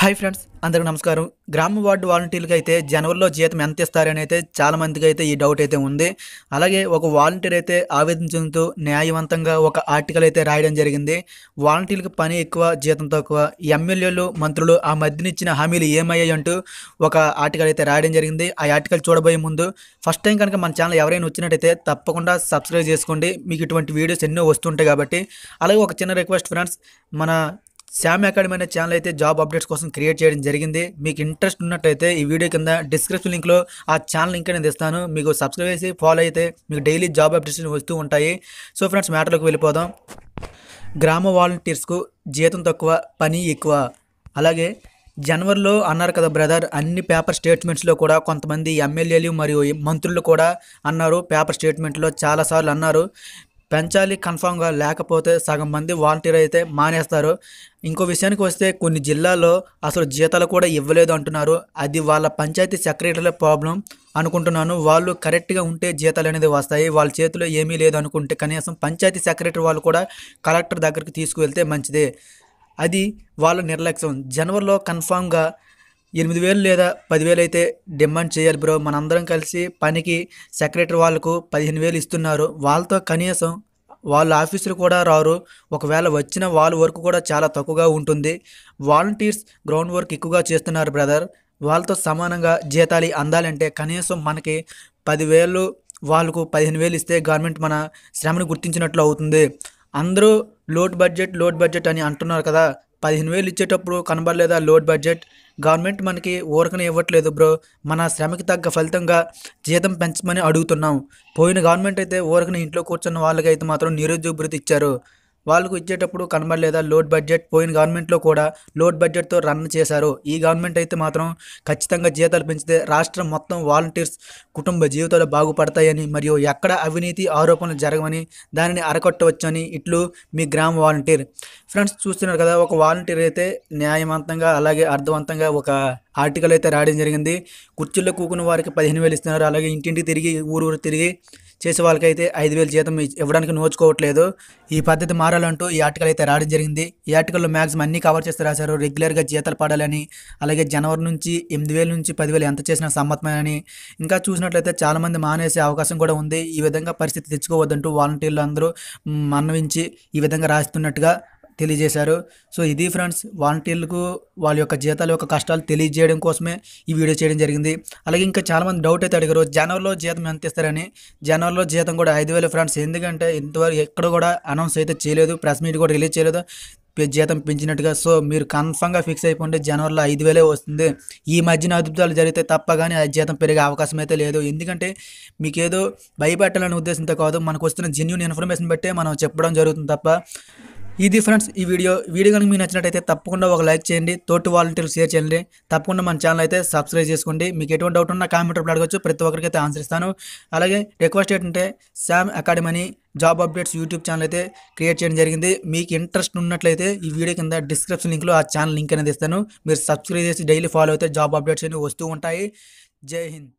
hi friends అందరికీ నమస్కారం గ్రామ వార్డు వాలంటీర్లకి అయితే జనవరిలో జీతం ఎంత ఇస్తారని అయితే చాలామందికి అయితే ఈ డౌట్ అయితే ఉంది అలాగే ఒక వాలంటీర్ అయితే ఆవేదించుతూ న్యాయవంతంగా ఒక ఆర్టికల్ అయితే రాయడం జరిగింది వాలంటీర్లకు పని ఎక్కువ జీతం తక్కువ ఎమ్మెల్యేలు మంత్రులు ఆ మధ్యనిచ్చిన హామీలు ఏమయ్యాయి అంటూ ఒక ఆర్టికల్ అయితే రాయడం జరిగింది ఆ ఆర్టికల్ చూడబోయే ముందు ఫస్ట్ టైం కనుక మన ఛానల్ ఎవరైనా వచ్చినట్టయితే తప్పకుండా సబ్స్క్రైబ్ చేసుకోండి మీకు ఇటువంటి వీడియోస్ ఎన్నో వస్తుంటాయి కాబట్టి అలాగే ఒక చిన్న రిక్వెస్ట్ ఫ్రెండ్స్ మన శామ్ అకాడమీ అనే ఛానల్ అయితే జాబ్ అప్డేట్స్ కోసం క్రియేట్ చేయడం జరిగింది మీకు ఇంట్రెస్ట్ ఉన్నట్టయితే ఈ వీడియో కింద డిస్క్రిప్షన్ లింక్లో ఆ ఛానల్ లింక్ అనేది ఇస్తాను మీకు సబ్స్క్రైబ్ చేసి ఫాలో అయితే మీకు డైలీ జాబ్ అప్డేట్స్ వస్తూ ఉంటాయి సో ఫ్రెండ్స్ మ్యాటర్లోకి వెళ్ళిపోదాం గ్రామ వాలంటీర్స్కు జీతం తక్కువ పని ఎక్కువ అలాగే జనవరిలో అన్నారు కదా బ్రదర్ అన్ని పేపర్ స్టేట్మెంట్స్లో కూడా కొంతమంది ఎమ్మెల్యేలు మరియు మంత్రులు కూడా అన్నారు పేపర్ స్టేట్మెంట్లో చాలాసార్లు అన్నారు పెంచాలి కన్ఫామ్గా లేకపోతే సగం మంది వాలంటీర్ అయితే మానేస్తారు ఇంకో విషయానికి వస్తే కొన్ని జిల్లాల్లో అసలు జీతాలు కూడా ఇవ్వలేదు అంటున్నారు అది వాళ్ళ పంచాయతీ సెక్రటరీల ప్రాబ్లం అనుకుంటున్నాను వాళ్ళు కరెక్ట్గా ఉంటే జీతాలు అనేది వస్తాయి వాళ్ళ చేతిలో ఏమీ లేదు అనుకుంటే కనీసం పంచాయతీ సెక్రటరీ వాళ్ళు కూడా కలెక్టర్ దగ్గరికి తీసుకువెళ్తే మంచిదే అది వాళ్ళ నిర్లక్ష్యం జనవరిలో కన్ఫామ్గా ఎనిమిది వేలు లేదా పదివేలు అయితే డిమాండ్ చేయాలి బ్రో మనందరం కలిసి పనికి సెక్రటరీ వాళ్ళకు పదిహేను వేలు ఇస్తున్నారు వాళ్ళతో కనీసం వాళ్ళ ఆఫీసులు కూడా రారు ఒకవేళ వచ్చిన వాళ్ళ వర్క్ కూడా చాలా తక్కువగా ఉంటుంది వాలంటీర్స్ గ్రౌండ్ వర్క్ ఎక్కువగా చేస్తున్నారు బ్రదర్ వాళ్ళతో సమానంగా జీతాలు అందాలంటే కనీసం మనకి పదివేలు వాళ్ళకు పదిహేను వేలు ఇస్తే గవర్నమెంట్ మన శ్రమను గుర్తించినట్లు అవుతుంది అందరూ లోడ్ బడ్జెట్ లోడ్ బడ్జెట్ అని అంటున్నారు కదా పదిహేను వేలు ఇచ్చేటప్పుడు కనబడలేదా లోడ్ బడ్జెట్ గవర్నమెంట్ మనకి ఊరకనే ఇవ్వట్లేదు బ్రో మన శ్రమకి తగ్గ ఫలితంగా జీతం పెంచమని అడుగుతున్నాం పోయిన గవర్నమెంట్ అయితే ఊరకని ఇంట్లో కూర్చున్న వాళ్ళకైతే మాత్రం నిరుద్యోగ ఇచ్చారు వాళ్ళకు ఇచ్చేటప్పుడు కనబడలేదా లోడ్ బడ్జెట్ పోయిన గవర్నమెంట్లో కూడా లోడ్ బడ్జెట్తో రన్ చేశారు ఈ గవర్నమెంట్ అయితే మాత్రం ఖచ్చితంగా జీతాలు పెంచితే రాష్ట్రం మొత్తం వాలంటీర్స్ కుటుంబ జీవితాలు బాగుపడతాయని మరియు ఎక్కడ అవినీతి ఆరోపణలు జరగవని దానిని అరకట్టవచ్చని ఇట్లు మీ గ్రామ వాలంటీర్ ఫ్రెండ్స్ చూస్తున్నారు కదా ఒక వాలంటీర్ అయితే న్యాయవంతంగా అలాగే అర్థవంతంగా ఒక ఆర్టికల్ అయితే రాయడం జరిగింది కుర్చీల్లో కూకున్న వారికి పదిహేను వేలు ఇస్తున్నారు అలాగే ఇంటింటి తిరిగి ఊరు ఊరు తిరిగి చేసే వాళ్ళకైతే ఐదు వేలు జీతం ఇవ్వడానికి నోచుకోవట్లేదు ఈ పద్ధతి మారాలంటూ ఈ ఆర్టికల్ అయితే రావడం జరిగింది ఈ ఆర్టికల్లో మ్యాక్సిమం అన్ని కవర్ చేస్తే రాశారు రెగ్యులర్గా జీతాలు పడాలని అలాగే జనవరి నుంచి ఎనిమిది వేల నుంచి పదివేలు ఎంత చేసినా సమ్మతమేనని ఇంకా చూసినట్లయితే చాలామంది మానేసే అవకాశం కూడా ఉంది ఈ విధంగా పరిస్థితి తెచ్చుకోవద్దంటూ వాలంటీర్లు అందరూ మన్నవించి ఈ విధంగా రాస్తున్నట్టుగా తెలియజేశారు సో ఇది ఫ్రెండ్స్ వాలంటీర్లకు వాళ్ళ యొక్క జీతాల యొక్క కష్టాలు తెలియజేయడం కోసమే ఈ వీడియో చేయడం జరిగింది అలాగే ఇంకా చాలామంది డౌట్ అయితే అడిగారు జనవరిలో జీతం ఎంత ఇస్తారని జనవరిలో జీతం కూడా ఐదు వేలు ఫ్రెండ్స్ ఎందుకంటే ఇంతవరకు ఎక్కడ కూడా అనౌన్స్ అయితే చేయలేదు ప్రెస్ మీట్ కూడా రిలీజ్ చేయలేదు జీతం పెంచినట్టుగా సో మీరు కన్ఫామ్గా ఫిక్స్ అయిపోండి జనవరిలో ఐదు వేలే వస్తుంది ఈ మధ్యన అద్భుతాలు జరిగితే తప్ప కానీ అది జీతం పెరిగే అవకాశం అయితే లేదు ఎందుకంటే మీకేదో భయపెట్టాలనే ఉద్దేశంతో కాదు మనకు వస్తున్న జెన్యున్ ఇన్ఫర్మేషన్ బట్టే మనం చెప్పడం జరుగుతుంది తప్ప ఇది ఫ్రెండ్స్ ఈ వీడియో వీడియో కనుక మీకు నచ్చినట్టయితే తప్పకుండా ఒక లైక్ చేయండి తోటి వాలంటీర్లు షేర్ చేయండి తప్పకుండా మన ఛానల్ అయితే సబ్స్క్రైబ్ చేసుకోండి మీకు ఎటువంటి డౌట్ ఉన్నా కామెంట్ అడగచ్చు ప్రతి ఒక్కరికి అయితే ఆన్సర్ ఇస్తాను అలాగే రిక్వెస్ట్ ఏంటంటే Sam academy job updates YouTube channel అయితే క్రియేట్ చేయడం జరిగింది మీకు ఇంట్రెస్ట్ ఉన్నట్లయితే ఈ వీడియో కింద డిస్క్రిప్షన్ లింక్లో ఆ ఛానల్ లింక్ అనేది ఇస్తాను మీరు సబ్స్క్రైబ్ చేసి డైలీ ఫాలో అయితే జాబ్ అప్డేట్స్ అనేవి వస్తూ ఉంటాయి జై హింద్